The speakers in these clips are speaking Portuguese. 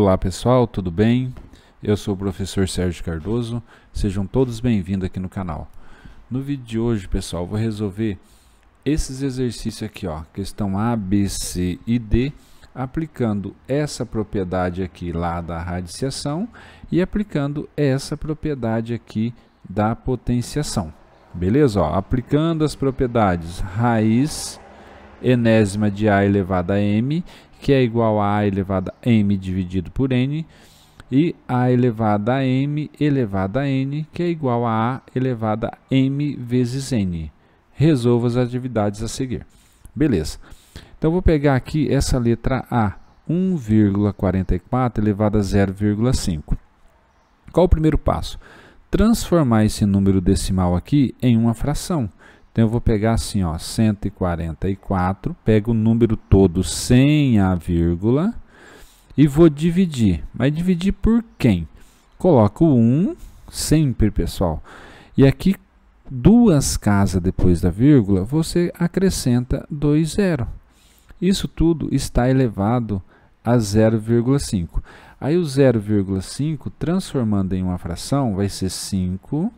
Olá pessoal, tudo bem? Eu sou o professor Sérgio Cardoso, sejam todos bem-vindos aqui no canal. No vídeo de hoje, pessoal, vou resolver esses exercícios aqui, ó, questão A, B, C e D, aplicando essa propriedade aqui lá da radiciação e aplicando essa propriedade aqui da potenciação. Beleza? Ó, aplicando as propriedades raiz enésima de a elevado a m, que é igual a a elevado a m dividido por n, e a elevado a m elevado a n, que é igual a a elevado a m vezes n. Resolva as atividades a seguir. Beleza. Então, vou pegar aqui essa letra A, 1,44 elevado a 0,5. Qual o primeiro passo? Transformar esse número decimal aqui em uma fração. Então eu vou pegar assim, ó, 144, pego o número todo sem a vírgula e vou dividir. Mas dividir por quem? Coloco 1 sempre, pessoal. E aqui duas casas depois da vírgula, você acrescenta 20. Isso tudo está elevado a 0,5. Aí o 0,5, transformando em uma fração, vai ser 5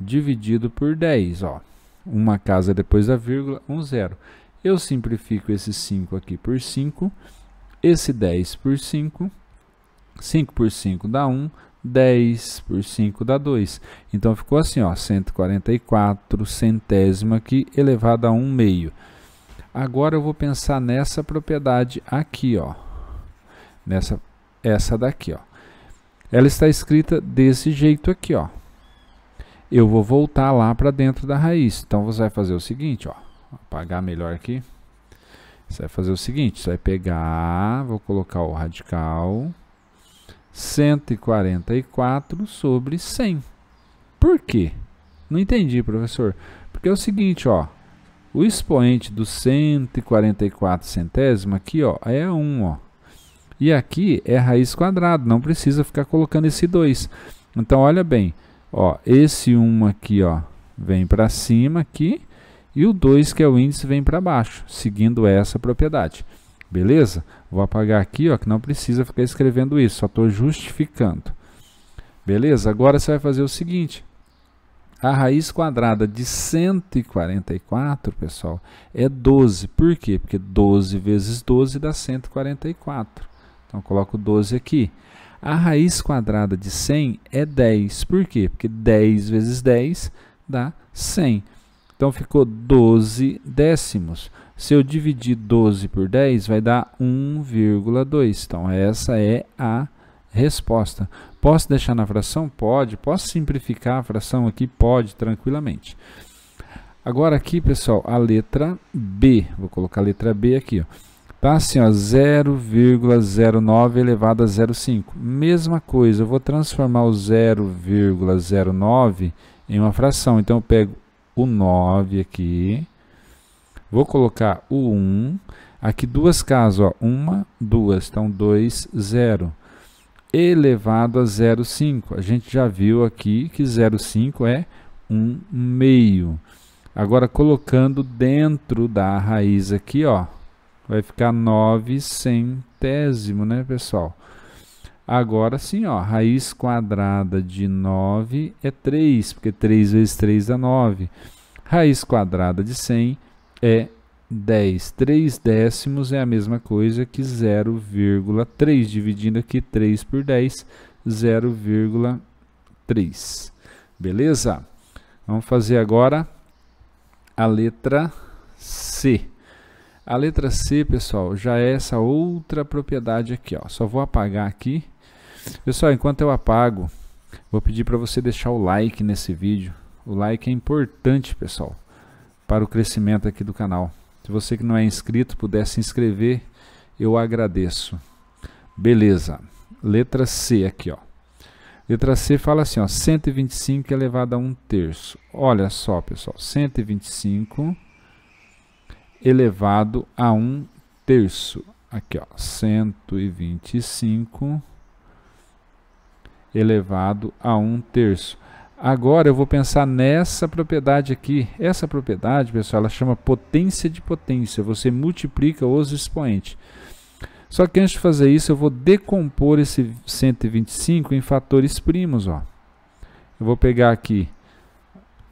dividido por 10. Ó uma casa depois da vírgula, um zero. Eu simplifico esse 5 aqui por 5, esse 10 por 5, 5 por 5 dá 1, 10 por 5 dá 2. Então ficou assim, ó, 144 centésima aqui elevado a 1 meio. Agora eu vou pensar nessa propriedade aqui, ó. Nessa essa daqui, ó. Ela está escrita desse jeito aqui, ó eu vou voltar lá para dentro da raiz. Então você vai fazer o seguinte, ó, apagar melhor aqui. Você vai fazer o seguinte, você vai pegar, vou colocar o radical 144 sobre 100. Por quê? Não entendi, professor. Porque é o seguinte, ó, o expoente do 144 centésimo aqui, ó, é 1, ó. E aqui é raiz quadrada, não precisa ficar colocando esse 2. Então olha bem, Ó, esse 1 aqui, ó, vem para cima aqui e o 2, que é o índice, vem para baixo, seguindo essa propriedade. Beleza? Vou apagar aqui, ó, que não precisa ficar escrevendo isso, só estou justificando. Beleza? Agora você vai fazer o seguinte. A raiz quadrada de 144, pessoal, é 12. Por quê? Porque 12 vezes 12 dá 144. Então, coloco 12 aqui. A raiz quadrada de 100 é 10. Por quê? Porque 10 vezes 10 dá 100. Então ficou 12 décimos. Se eu dividir 12 por 10, vai dar 1,2. Então essa é a resposta. Posso deixar na fração? Pode. Posso simplificar a fração aqui? Pode, tranquilamente. Agora aqui, pessoal, a letra B. Vou colocar a letra B aqui, ó. Tá assim, ó, 0,09 elevado a 0,5. Mesma coisa, eu vou transformar o 0,09 em uma fração. Então eu pego o 9 aqui, vou colocar o 1, aqui duas casas, ó, uma, duas, então 2, 0 elevado a 0,5. A gente já viu aqui que 0,5 é 1 meio. Agora, colocando dentro da raiz aqui, ó, Vai ficar 9 centésimo, né, pessoal? Agora sim, ó, raiz quadrada de 9 é 3, porque 3 vezes 3 dá 9. Raiz quadrada de 100 é 10. 3 décimos é a mesma coisa que 0,3. Dividindo aqui 3 por 10, 0,3. Beleza? Vamos fazer agora a letra C. A letra C, pessoal, já é essa outra propriedade aqui. Ó. Só vou apagar aqui. Pessoal, enquanto eu apago, vou pedir para você deixar o like nesse vídeo. O like é importante, pessoal, para o crescimento aqui do canal. Se você que não é inscrito puder se inscrever, eu agradeço. Beleza. Letra C aqui, ó. Letra C fala assim, ó, 125 elevado a 1 terço. Olha só, pessoal, 125 elevado a 1 terço. Aqui, ó, 125 elevado a 1 terço. Agora eu vou pensar nessa propriedade aqui. Essa propriedade, pessoal, ela chama potência de potência. Você multiplica os expoentes. Só que antes de fazer isso, eu vou decompor esse 125 em fatores primos. Ó. Eu vou pegar aqui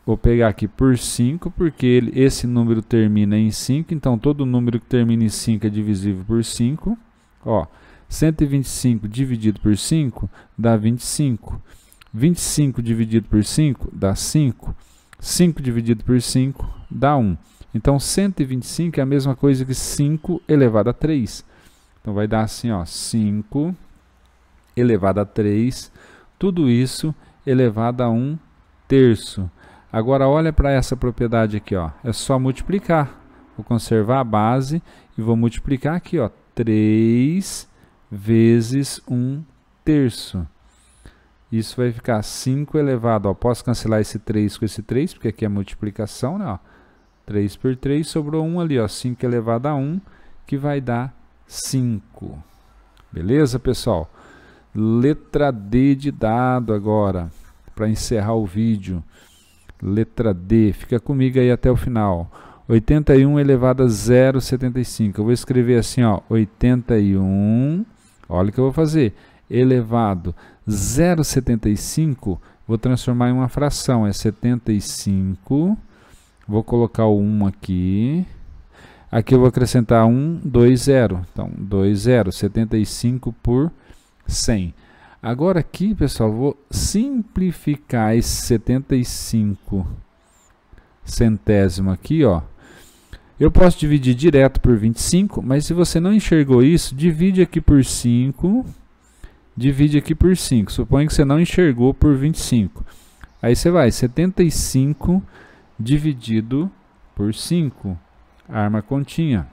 Vou pegar aqui por 5, porque ele, esse número termina em 5, então todo número que termina em 5 é divisível por 5. Ó, 125 dividido por 5 dá 25. 25 dividido por 5 dá 5. 5 dividido por 5 dá 1. Então 125 é a mesma coisa que 5 elevado a 3. Então vai dar assim, ó, 5 elevado a 3, tudo isso elevado a 1 terço. Agora olha para essa propriedade aqui, ó. É só multiplicar. Vou conservar a base e vou multiplicar aqui, ó, 3 vezes 1 terço. Isso vai ficar 5 elevado, ó. Posso cancelar esse 3 com esse 3, porque aqui é multiplicação, né, ó. 3 por 3 sobrou 1 ali, ó, 5 elevado a 1, que vai dar 5. Beleza, pessoal? Letra D de dado agora, para encerrar o vídeo. Letra D, fica comigo aí até o final. 81 elevado a 0,75. Eu vou escrever assim, ó, 81, olha o que eu vou fazer, elevado 0,75, vou transformar em uma fração, é 75, vou colocar o 1 aqui, aqui eu vou acrescentar 1, 2, 0, então 2, 0, 75 por 100. Agora aqui, pessoal, vou simplificar esse 75 centésimo aqui, ó. Eu posso dividir direto por 25, mas se você não enxergou isso, divide aqui por 5, divide aqui por 5. Suponha que você não enxergou por 25. Aí você vai 75 dividido por 5. Arma continha.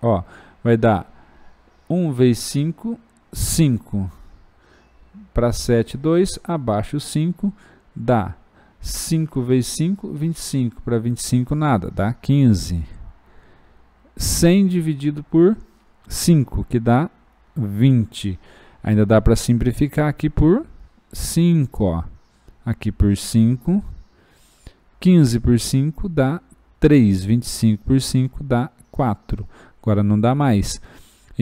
Ó, vai dar 1 vezes 5, 5 para 7, 2, abaixo 5, dá 5 vezes 5, 25. Para 25, nada, dá 15. 100 dividido por 5, que dá 20. Ainda dá para simplificar aqui por 5, ó. Aqui por 5. 15 por 5 dá 3. 25 por 5 dá 4. Agora não dá mais.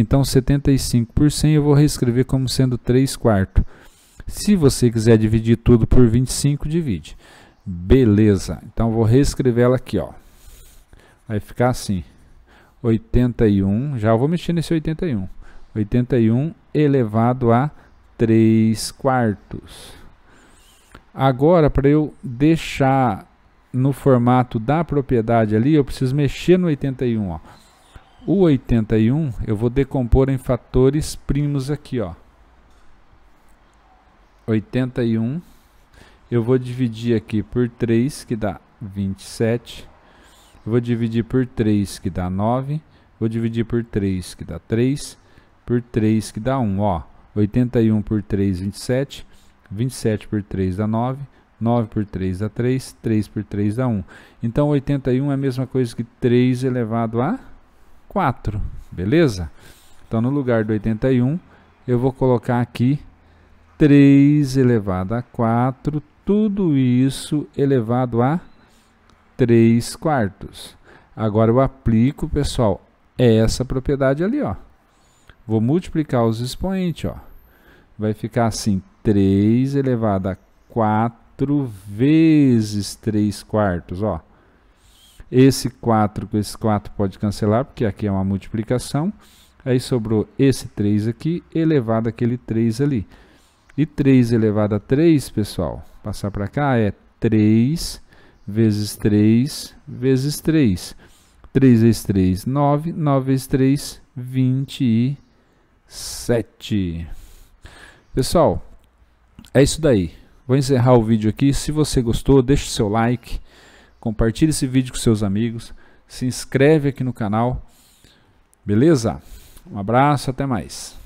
Então, 75 por 100 eu vou reescrever como sendo 3 quartos. Se você quiser dividir tudo por 25, divide. Beleza. Então, vou reescrever ela aqui. Ó. Vai ficar assim. 81, já vou mexer nesse 81. 81 elevado a 3 quartos. Agora, para eu deixar no formato da propriedade ali, eu preciso mexer no 81. Ó. O 81 eu vou decompor em fatores primos aqui, ó. 81 eu vou dividir aqui por 3, que dá 27. Eu vou dividir por 3, que dá 9. Vou dividir por 3, que dá 3. Por 3, que dá 1. Ó, 81 por 3, 27. 27 por 3 dá 9. 9 por 3 dá 3. 3 por 3 dá 1. Então, 81 é a mesma coisa que 3 elevado a 4, beleza? Então, no lugar do 81, eu vou colocar aqui 3 elevado a 4, tudo isso elevado a 3 quartos. Agora, eu aplico, pessoal, essa propriedade ali, ó. Vou multiplicar os expoentes, ó. Vai ficar assim, 3 elevado a 4 vezes 3 quartos, ó. Esse 4, com esse 4 pode cancelar, porque aqui é uma multiplicação. Aí sobrou esse 3 aqui, elevado àquele 3 ali. E 3 elevado a 3, pessoal, passar para cá é 3 vezes 3 vezes 3. 3 vezes 3, 9. 9 vezes 3, 27. Pessoal, é isso daí. Vou encerrar o vídeo aqui. Se você gostou, deixe o seu like compartilhe esse vídeo com seus amigos, se inscreve aqui no canal. Beleza? Um abraço, até mais.